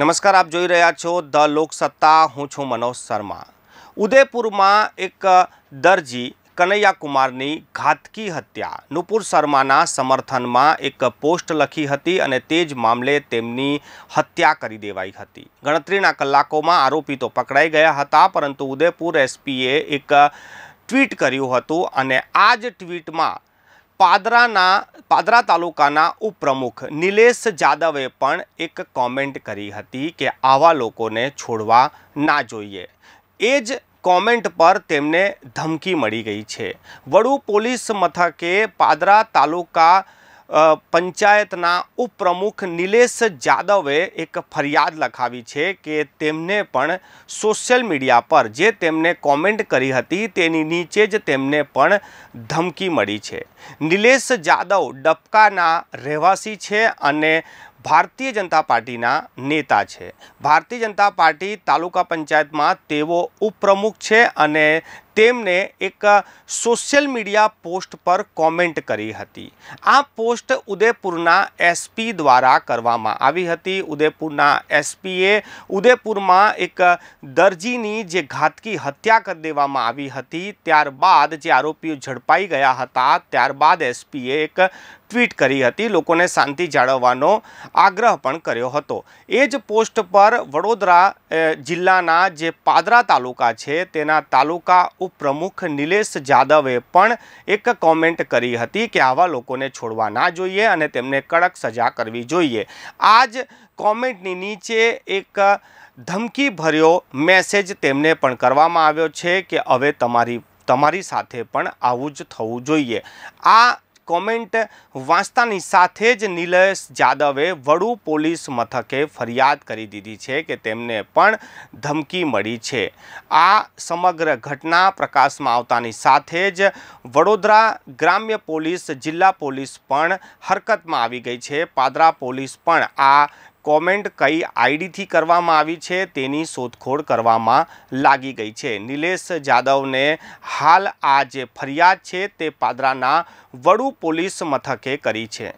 નમસ્કાર આપ જોઈ રહ્યા છો ધ લોકસત્તા હું છું મનોજ શર્મા ઉદયપુરમાં એક દરજી કનૈયા કુમારની ઘાતકી હત્યા નુપુર શર્માના સમર્થનમાં એક પોસ્ટ લખી હતી અને તે જ મામલે તેમની હત્યા કરી દેવાઈ હતી ગણતરીના કલાકોમાં આરોપી તો પકડાઈ ગયા હતા પરંતુ ઉદયપુર એસપીએ એક ટ્વીટ કર્યું હતું અને આ જ ટ્વીટમાં પાદરાના પાદરા તાલુકાના ઉપપ્રમુખ નિલેશ જાદવે પણ એક કોમેન્ટ કરી હતી કે આવા લોકોને છોડવા ના જોઈએ એ જ કોમેન્ટ પર તેમને ધમકી મળી ગઈ છે વડુ પોલીસ મથકે પાદરા તાલુકા પંચાયતના ઉપપ્રમુખ નિલેશ જાદવે એક ફરિયાદ લખાવી છે કે તેમને પણ સોશિયલ મીડિયા પર જે તેમને કોમેન્ટ કરી હતી તેની નીચે જ તેમને પણ ધમકી મળી છે નિલેશ જાદવ ડબકાના રહેવાસી છે અને ભારતીય જનતા પાર્ટીના નેતા છે ભારતીય જનતા પાર્ટી તાલુકા પંચાયતમાં તેઓ ઉપપ્રમુખ છે અને તેમને એક સોશિયલ મીડિયા પોસ્ટ પર કોમેન્ટ કરી હતી આ પોસ્ટ ઉદયપુરના એસપી દ્વારા કરવામાં આવી હતી ઉદયપુરના એસપીએ ઉદયપુરમાં એક દરજીની જે ઘાતકી હત્યા કરી દેવામાં આવી હતી ત્યારબાદ જે આરોપીઓ ઝડપાઈ ગયા હતા ત્યારબાદ એસપીએ એક ટ્વીટ કરી હતી લોકોને શાંતિ જાળવવાનો આગ્રહ પણ કર્યો હતો એ જ પોસ્ટ પર વડોદરા જિલ્લાના જે પાદરા તાલુકા છે તેના તાલુકા ઉપપ્રમુખ નિલેશ જાદવે પણ એક કોમેન્ટ કરી હતી કે આવા લોકોને છોડવા ના જોઈએ અને તેમને કડક સજા કરવી જોઈએ આ જ કોમેન્ટની નીચે એક ધમકી ભર્યો મેસેજ તેમને પણ કરવામાં આવ્યો છે કે હવે તમારી તમારી સાથે પણ આવું જ થવું જોઈએ આ કોમેન્ટ વાંચતાની સાથે જ નિલેશ જાદવે વડુ પોલીસ મથકે ફરિયાદ કરી દીધી છે કે તેમને પણ ધમકી મળી છે આ સમગ્ર ઘટના પ્રકાશમાં આવતાની સાથે જ વડોદરા ગ્રામ્ય પોલીસ જિલ્લા પોલીસ પણ હરકતમાં આવી ગઈ છે પાદરા પોલીસ પણ આ કોમેન્ટ કઈ આઈડીથી કરવામાં આવી છે તેની શોધખોળ કરવામાં લાગી ગઈ છે નિલેશ જાદવને હાલ આ જે ફરિયાદ છે તે પાદરાના વડુ પોલીસ મથકે કરી છે